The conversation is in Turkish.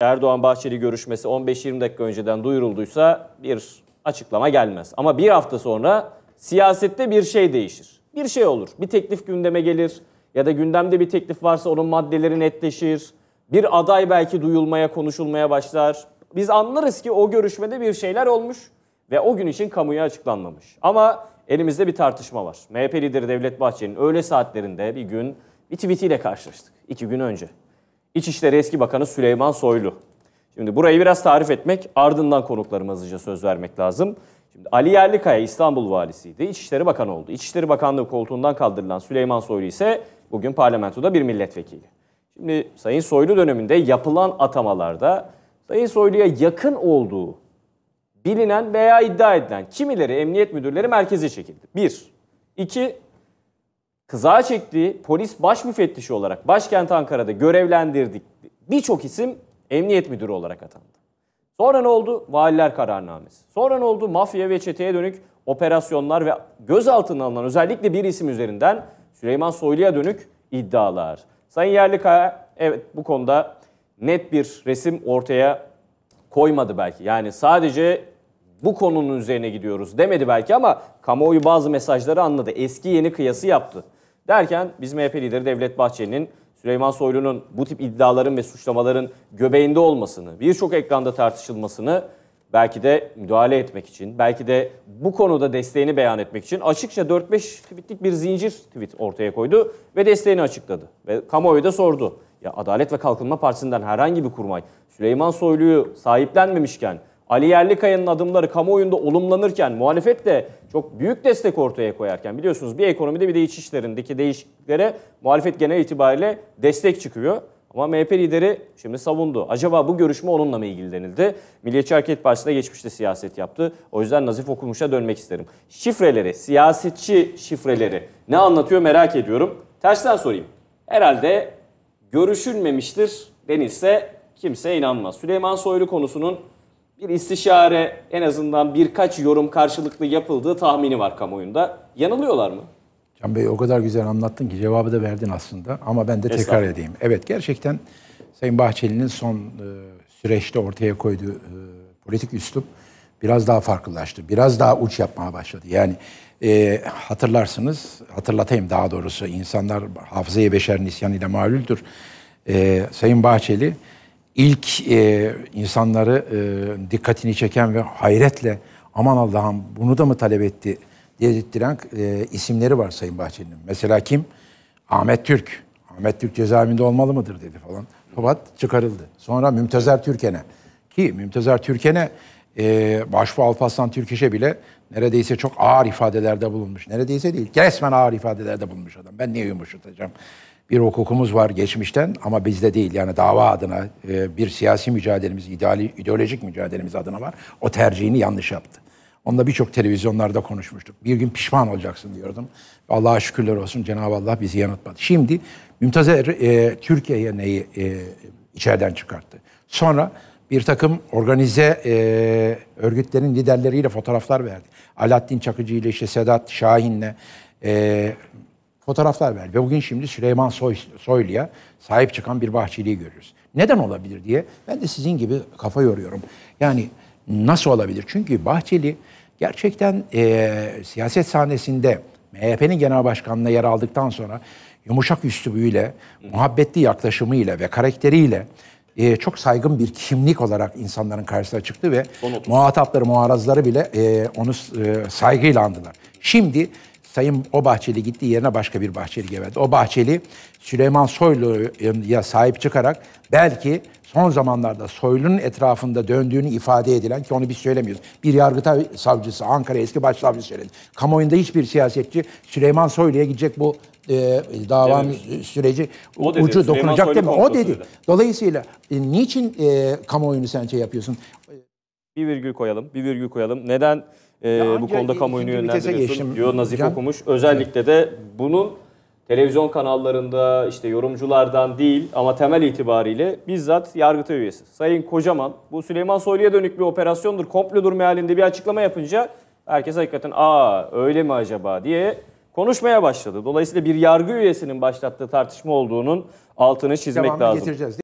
Erdoğan Bahçeli görüşmesi 15-20 dakika önceden duyurulduysa bir açıklama gelmez. Ama bir hafta sonra siyasette bir şey değişir. Bir şey olur. Bir teklif gündeme gelir ya da gündemde bir teklif varsa onun maddeleri netleşir. Bir aday belki duyulmaya, konuşulmaya başlar. Biz anlarız ki o görüşmede bir şeyler olmuş ve o gün için kamuya açıklanmamış. Ama elimizde bir tartışma var. MHP lideri Devlet Bahçeli'nin öğle saatlerinde bir gün bir tweetiyle karşılaştık. İki gün önce. İçişleri Eski Bakanı Süleyman Soylu. Şimdi burayı biraz tarif etmek, ardından konuklarıma hızlıca söz vermek lazım. Şimdi Ali Yerlikaya İstanbul Valisi'ydi, İçişleri Bakanı oldu. İçişleri Bakanlığı koltuğundan kaldırılan Süleyman Soylu ise bugün parlamentoda bir milletvekili. Şimdi Sayın Soylu döneminde yapılan atamalarda Sayın Soylu'ya yakın olduğu bilinen veya iddia edilen kimileri emniyet müdürleri merkeze çekildi. Bir. iki kıza çektiği polis baş müfettişi olarak başkent Ankara'da görevlendirdik birçok isim emniyet müdürü olarak atandı. Sonra ne oldu? Valiler kararnamesi. Sonra ne oldu? Mafya ve çeteye dönük operasyonlar ve gözaltına alınan özellikle bir isim üzerinden Süleyman Soylu'ya dönük iddialar. Sayın Yerlikaya evet bu konuda net bir resim ortaya koymadı belki. Yani sadece bu konunun üzerine gidiyoruz demedi belki ama kamuoyu bazı mesajları anladı. Eski yeni kıyası yaptı. Derken biz MHP lideri Devlet Bahçeli'nin Süleyman Soylu'nun bu tip iddiaların ve suçlamaların göbeğinde olmasını, birçok ekranda tartışılmasını belki de müdahale etmek için, belki de bu konuda desteğini beyan etmek için açıkça 4-5 tweetlik bir zincir tweet ortaya koydu ve desteğini açıkladı. Ve kamuoyu da sordu. Ya Adalet ve Kalkınma Partisi'nden herhangi bir kurmay Süleyman Soylu'yu sahiplenmemişken Ali Yerlikaya'nın adımları kamuoyunda olumlanırken muhalefet de çok büyük destek ortaya koyarken biliyorsunuz bir ekonomide bir de iç işlerindeki değişikliklere muhalefet genel itibariyle destek çıkıyor. Ama MHP lideri şimdi savundu. Acaba bu görüşme onunla mı ilgili denildi? Milliyetçi Hareket Partisi'ne geçmişte siyaset yaptı. O yüzden Nazif Okumuş'a dönmek isterim. Şifreleri, siyasetçi şifreleri ne anlatıyor merak ediyorum. Tersten sorayım. Herhalde görüşülmemiştir denilse kimse inanmaz. Süleyman Soylu konusunun bir istişare en azından birkaç yorum karşılıklı yapıldığı tahmini var kamuoyunda. Yanılıyorlar mı? Can Bey o kadar güzel anlattın ki cevabı da verdin aslında ama ben de tekrar edeyim. Evet gerçekten e, Sayın Bahçeli'nin son e, süreçte ortaya koyduğu e, politik üslup biraz daha farklılaştı. Biraz daha uç yapmaya başladı. Yani e, hatırlarsınız, hatırlatayım daha doğrusu insanlar hafızaya beşer nisyan ile mağluldür. E, Sayın Bahçeli ilk e, insanları e, dikkatini çeken ve hayretle aman Allah'ım bunu da mı talep etti dedirttiren e, isimleri var Sayın Bahçeli'nin. Mesela kim? Ahmet Türk. Ahmet Türk cezaevinde olmalı mıdır dedi falan. Fakat çıkarıldı. Sonra Mümtezer Türken'e. Ki Mümtezer Türken'e e, ee, Başbu Alparslan Türkeş'e bile neredeyse çok ağır ifadelerde bulunmuş. Neredeyse değil, resmen ağır ifadelerde bulunmuş adam. Ben niye yumuşatacağım? Bir hukukumuz var geçmişten ama bizde değil. Yani dava adına e, bir siyasi mücadelemiz, ideali, ideolojik mücadelemiz adına var. O tercihini yanlış yaptı. Onunla birçok televizyonlarda konuşmuştuk. Bir gün pişman olacaksın diyordum. Allah'a şükürler olsun Cenab-ı Allah bizi yanıtmadı. Şimdi Mümtaz er, e, Türkiye'ye neyi e, içeriden çıkarttı. Sonra bir takım organize e, örgütlerin liderleriyle fotoğraflar verdi. Alaaddin Çakıcı ile işte Sedat Şahin'le e, fotoğraflar verdi. Ve bugün şimdi Süleyman Soy, Soylu'ya sahip çıkan bir bahçeliği görüyoruz. Neden olabilir diye ben de sizin gibi kafa yoruyorum. Yani nasıl olabilir? Çünkü Bahçeli gerçekten e, siyaset sahnesinde MHP'nin genel başkanlığına yer aldıktan sonra yumuşak üslubuyla, muhabbetli yaklaşımıyla ve karakteriyle e, çok saygın bir kimlik olarak insanların karşısına çıktı ve muhatapları, muarazları bile e, onu e, saygıyla andılar. Şimdi Sayın o Bahçeli gitti yerine başka bir Bahçeli geldi. O Bahçeli Süleyman Soylu'ya sahip çıkarak belki son zamanlarda Soylu'nun etrafında döndüğünü ifade edilen ki onu biz söylemiyoruz. Bir yargıta savcısı Ankara eski başsavcısı söyledi. Kamuoyunda hiçbir siyasetçi Süleyman Soylu'ya gidecek bu e, davanın evet. süreci o dedi, ucu Süleyman dokunacak Soylu değil mi? O dedi. dedi. Dolayısıyla e, niçin e, kamuoyunu sence şey yapıyorsun? Bir virgül koyalım, bir virgül koyalım. Neden e, bu konuda kamuoyunu yönlendiriyorsun diyor Nazif Can. Okumuş. Özellikle evet. de bunun televizyon kanallarında işte yorumculardan değil ama temel itibariyle bizzat yargıta üyesi. Sayın Kocaman bu Süleyman Soylu'ya dönük bir operasyondur, komplodur mealinde bir açıklama yapınca herkes hakikaten aa öyle mi acaba diye konuşmaya başladı. Dolayısıyla bir yargı üyesinin başlattığı tartışma olduğunun altını çizmek Devamını lazım. Getireceğiz.